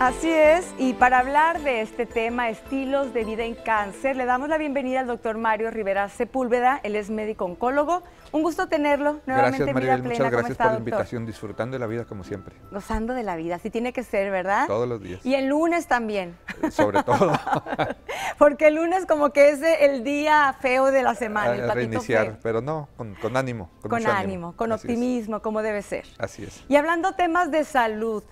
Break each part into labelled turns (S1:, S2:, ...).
S1: Así es, y para hablar de este tema, estilos de vida en cáncer, le damos la bienvenida al doctor Mario Rivera Sepúlveda, él es médico oncólogo. Un gusto tenerlo nuevamente gracias, Vida Plena. Muchas gracias por la invitación,
S2: disfrutando de la vida como siempre.
S1: Gozando de la vida, así tiene que ser, ¿verdad? Todos los días. Y el lunes también.
S2: Eh, sobre todo.
S1: Porque el lunes como que es el día feo de la semana, ah, Para iniciar, Reiniciar,
S2: pero no, con, ánimo. Con, ánimo,
S1: con optimismo, como debe ser. Así es. Y hablando temas de salud,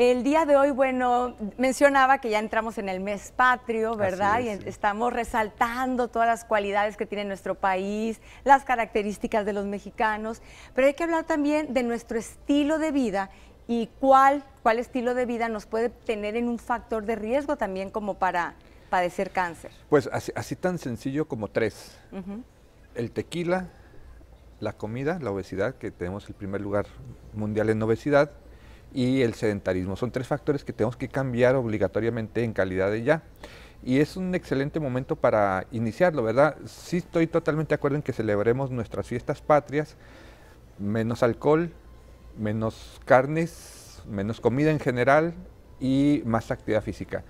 S1: el día de hoy, bueno, mencionaba que ya entramos en el mes patrio, ¿verdad? y estamos resaltando todas las cualidades que tiene nuestro país, las características de los mexicanos, pero hay que hablar también de nuestro estilo de vida y cuál, cuál estilo de vida nos puede tener en un factor de riesgo también como para padecer cáncer.
S2: Pues así, tan sencillo como tres. El tequila, la comida, la obesidad, que tenemos el primer lugar mundial en obesidad, y el sedentarismo. Son tres factores que tenemos que cambiar obligatoriamente en calidad de ya. Y es un excelente momento para iniciarlo, ¿verdad? Sí estoy totalmente de acuerdo en que celebremos nuestras fiestas patrias, menos alcohol, menos carnes, menos comida en general y más actividad física.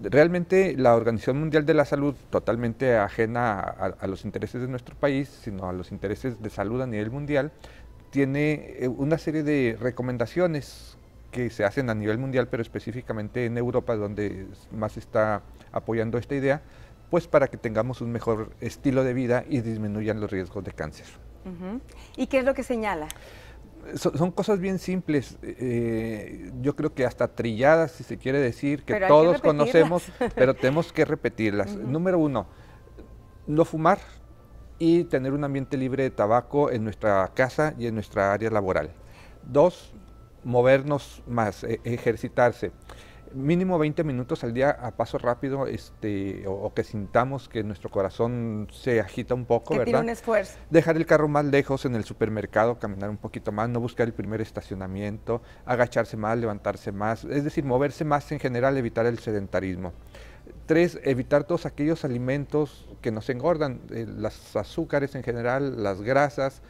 S2: Realmente la Organización Mundial de la Salud, totalmente ajena a, los intereses de nuestro país, sino a los intereses de salud a nivel mundial, tiene eh, una serie de recomendaciones que se hacen a nivel mundial, pero específicamente en Europa, donde más está apoyando esta idea, pues para que tengamos un mejor estilo de vida y disminuyan los riesgos de cáncer.
S1: ¿Y qué es lo que señala?
S2: son, cosas bien simples, eh, yo creo que hasta trilladas, si se quiere decir, que todos conocemos, pero tenemos que repetirlas. Número uno, no fumar y tener un ambiente libre de tabaco en nuestra casa y en nuestra área laboral. Dos, movernos más, e, ejercitarse. Mínimo 20 minutos al día a paso rápido, este, o, que sintamos que nuestro corazón se agita un poco, ¿verdad? Tiene esfuerzo. Dejar el carro más lejos en el supermercado, caminar un poquito más, no buscar el primer estacionamiento, agacharse más, levantarse más, es decir, moverse más en general, evitar el sedentarismo. Tres, evitar todos aquellos alimentos que nos engordan, los eh, las azúcares en general, las grasas,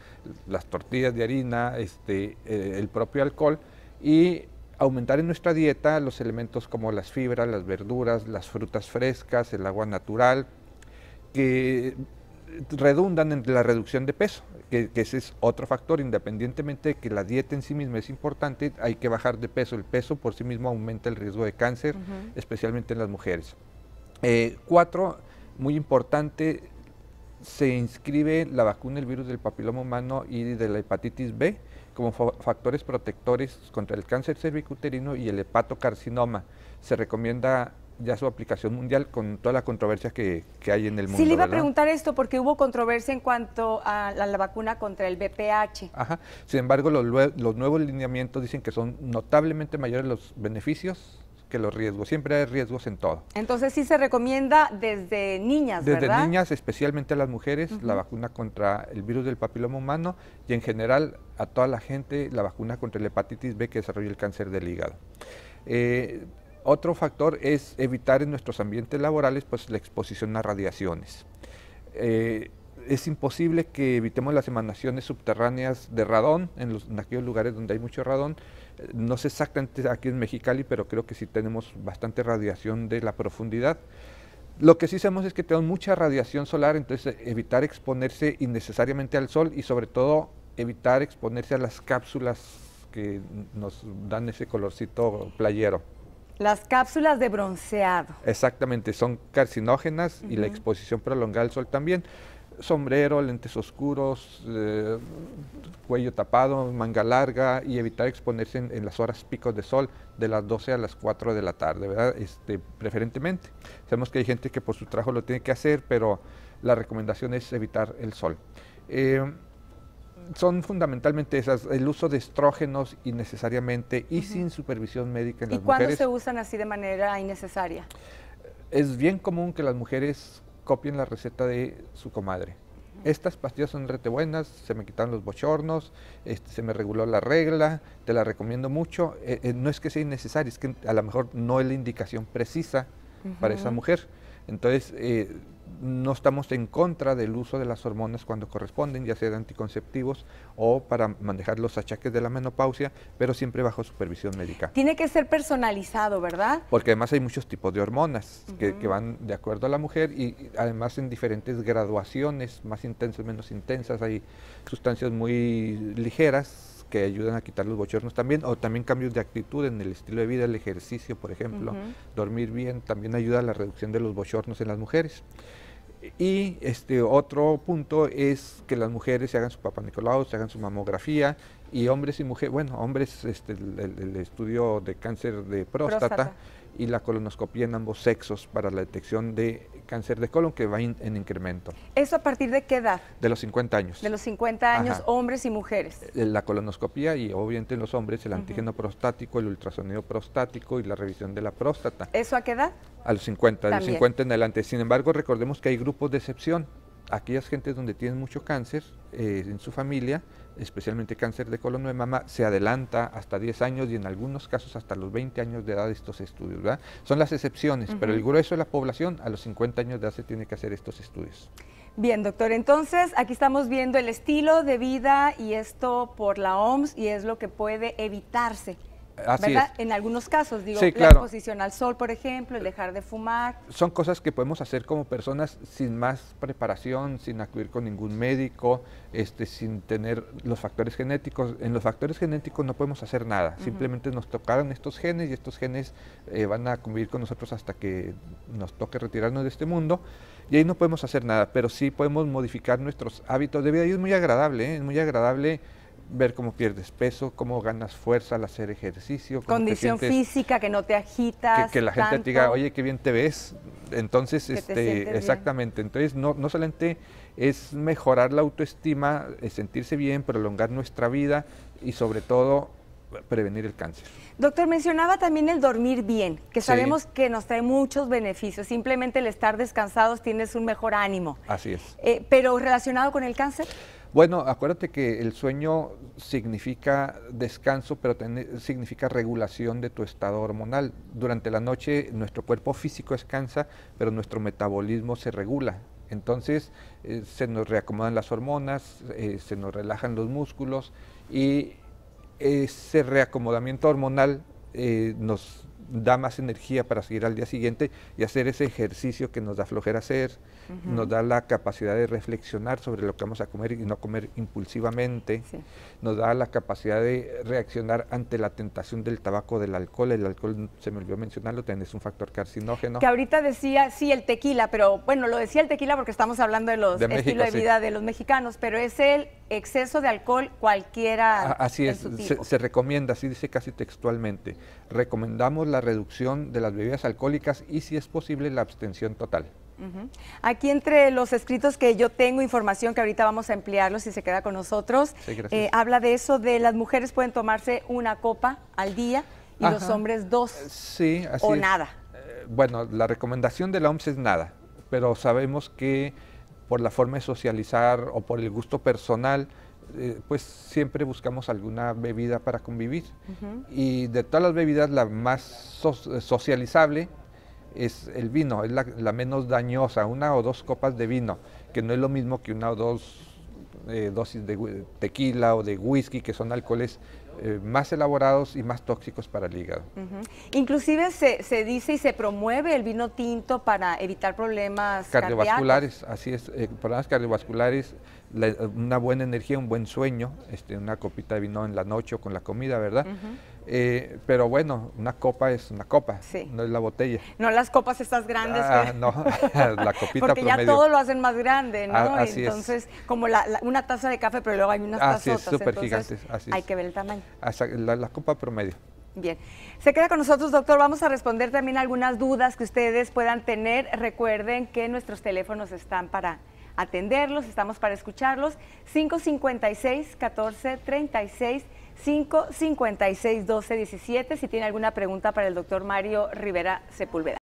S2: las tortillas de harina, este, eh, el propio alcohol y aumentar en nuestra dieta los elementos como las fibras, las verduras, las frutas frescas, el agua natural, que redundan en la reducción de peso, que, ese es otro factor, independientemente de que la dieta en sí misma es importante, hay que bajar de peso, el peso por sí mismo aumenta el riesgo de cáncer, especialmente en las mujeres. Eh, cuatro, muy importante, se inscribe la vacuna del virus del papiloma humano y de la hepatitis B como factores protectores contra el cáncer cervicuterino y el hepatocarcinoma. Se recomienda ya su aplicación mundial con toda la controversia que, hay en el mundo. Sí, le iba a preguntar
S1: esto porque hubo controversia en cuanto a la, vacuna contra el BPH.
S2: Ajá. Sin embargo, los nuevos lineamientos dicen que son notablemente mayores los beneficios que los riesgos. Siempre hay riesgos en todo.
S1: Entonces sí se recomienda desde niñas, desde
S2: niñas, especialmente a las mujeres, la vacuna contra el virus del papiloma humano y en general a toda la gente la vacuna contra la hepatitis B que desarrolla el cáncer del hígado. Eh, otro factor es evitar en nuestros ambientes laborales pues, la exposición a radiaciones. Eh, es imposible que evitemos las emanaciones subterráneas de radón en, aquellos lugares donde hay mucho radón. Eh, no sé exactamente aquí en Mexicali, pero creo que sí tenemos bastante radiación de la profundidad. Lo que sí sabemos es que tenemos mucha radiación solar, entonces eh, evitar exponerse innecesariamente al sol y sobre todo evitar exponerse a las cápsulas que nos dan ese colorcito playero.
S1: Las cápsulas de bronceado.
S2: Exactamente, son carcinógenas y la exposición prolongada al sol también sombrero, lentes oscuros, eh, cuello tapado, manga larga y evitar exponerse en, las horas picos de sol de las 12 a las 4 de la tarde, ¿verdad? Este, preferentemente. Sabemos que hay gente que por su trabajo lo tiene que hacer, pero la recomendación es evitar el sol. Eh, son fundamentalmente esas, el uso de estrógenos innecesariamente y sin supervisión médica en las mujeres. ¿Y cuándo se
S1: usan así de manera innecesaria?
S2: Es bien común que las mujeres copien la receta de su comadre. Estas pastillas son rete buenas, se me quitaron los bochornos, este, se me reguló la regla, te la recomiendo mucho. Eh, eh, no es que sea innecesaria, es que a lo mejor no es la indicación precisa para esa mujer. Entonces, eh, no estamos en contra del uso de las hormonas cuando corresponden, ya sea anticonceptivos o para manejar los achaques de la menopausia, pero siempre bajo supervisión médica.
S1: Tiene que ser personalizado, ¿verdad?
S2: Porque además hay muchos tipos de hormonas que, que, van de acuerdo a la mujer y además en diferentes graduaciones, más intensas, menos intensas, hay sustancias muy ligeras, que ayudan a quitar los bochornos también, o también cambios de actitud en el estilo de vida, el ejercicio, por ejemplo, dormir bien también ayuda a la reducción de los bochornos en las mujeres. Y este otro punto es que las mujeres se hagan su papá Nicolau, se hagan su mamografía y hombres y mujeres, bueno, hombres, este, el, estudio de cáncer de próstata y la colonoscopía en ambos sexos para la detección de cáncer de colon que va en incremento.
S1: ¿Eso a partir de qué edad?
S2: De los 50 años. De
S1: los 50 años, hombres y mujeres.
S2: Eh, la colonoscopía y obviamente en los hombres el antígeno prostático, el ultrasonido prostático y la revisión de la próstata. ¿Eso a qué edad? A los 50, de los 50 en adelante. Sin embargo, recordemos que hay grupos de excepción. Aquellas gentes donde tienen mucho cáncer eh, en su familia, especialmente cáncer de colon de mama, se adelanta hasta 10 años y en algunos casos hasta los 20 años de edad estos estudios. Son las excepciones, pero el grueso de la población a los 50 años de edad se tiene que hacer estos estudios.
S1: Bien, doctor, entonces aquí estamos viendo el estilo de vida y esto por la OMS y es lo que puede evitarse en algunos casos, digo, la exposición al sol, por ejemplo, el dejar de fumar.
S2: Son cosas que podemos hacer como personas sin más preparación, sin acudir con ningún médico, este, sin tener los factores genéticos. En los factores genéticos no podemos hacer nada, simplemente nos tocaron estos genes y estos genes eh, van a convivir con nosotros hasta que nos toque retirarnos de este mundo. Y ahí no podemos hacer nada, pero sí podemos modificar nuestros hábitos de vida y es muy agradable, ¿eh? es muy agradable ver cómo pierdes peso, cómo ganas fuerza al hacer ejercicio. Condición física,
S1: que no te agitas. Que, la gente te diga, oye,
S2: qué bien te ves. Entonces, este, exactamente. Entonces, no, no solamente es mejorar la autoestima, sentirse bien, prolongar nuestra vida y sobre todo prevenir el cáncer.
S1: Doctor, mencionaba también el dormir bien, que sabemos que nos trae muchos beneficios. Simplemente el estar descansados tienes un mejor ánimo. Así es. Eh, pero relacionado con el cáncer.
S2: Bueno, acuérdate que el sueño significa descanso, pero significa regulación de tu estado hormonal. Durante la noche nuestro cuerpo físico descansa, pero nuestro metabolismo se regula. Entonces eh, se nos reacomodan las hormonas, eh, se nos relajan los músculos y ese reacomodamiento hormonal eh, nos da más energía para seguir al día siguiente y hacer ese ejercicio que nos da flojera hacer, nos da la capacidad de reflexionar sobre lo que vamos a comer y no comer impulsivamente, nos da la capacidad de reaccionar ante la tentación del tabaco, del alcohol, el alcohol se me olvidó mencionarlo, también es un factor carcinógeno. Que
S1: ahorita decía, sí, el tequila, pero bueno, lo decía el tequila porque estamos hablando de los de de vida de los mexicanos, pero es el exceso de alcohol cualquiera. Así es, se,
S2: recomienda, así dice casi textualmente. Recomendamos la reducción de las bebidas alcohólicas y si es posible la abstención total.
S1: Aquí entre los escritos que yo tengo, información que ahorita vamos a emplearlos y se queda con nosotros, eh, habla de eso, de las mujeres pueden tomarse una copa al día y los hombres dos
S2: sí, así o nada. Eh, bueno, la recomendación de la OMS es nada, pero sabemos que por la forma de socializar o por el gusto personal, eh, pues siempre buscamos alguna bebida para convivir. Y de todas las bebidas, la más socializable es el vino, es la, menos dañosa, una o dos copas de vino, que no es lo mismo que una o dos eh, dosis de tequila o de whisky, que son alcoholes eh, más elaborados y más tóxicos para el hígado.
S1: Inclusive se, se, dice y se promueve el vino tinto para evitar problemas cardiovasculares,
S2: así es, eh, problemas cardiovasculares, una buena energía, un buen sueño, este, una copita de vino en la noche o con la comida, ¿verdad? Eh, pero bueno, una copa es una copa, no es la botella.
S1: No las copas estas grandes. Ah, no,
S2: la copita Porque ya todo
S1: lo hacen más grande, ¿no? Ah, entonces, como una taza de café, pero luego hay unas así tazotas. entonces súper gigantes. hay que ver el tamaño.
S2: Ah, la, copa promedio.
S1: Bien, se queda con nosotros, doctor. Vamos a responder también algunas dudas que ustedes puedan tener. Recuerden que nuestros teléfonos están para atenderlos, estamos para escucharlos. 556 1436 556 1217 si tiene alguna pregunta para el doctor Mario Rivera Sepúlveda.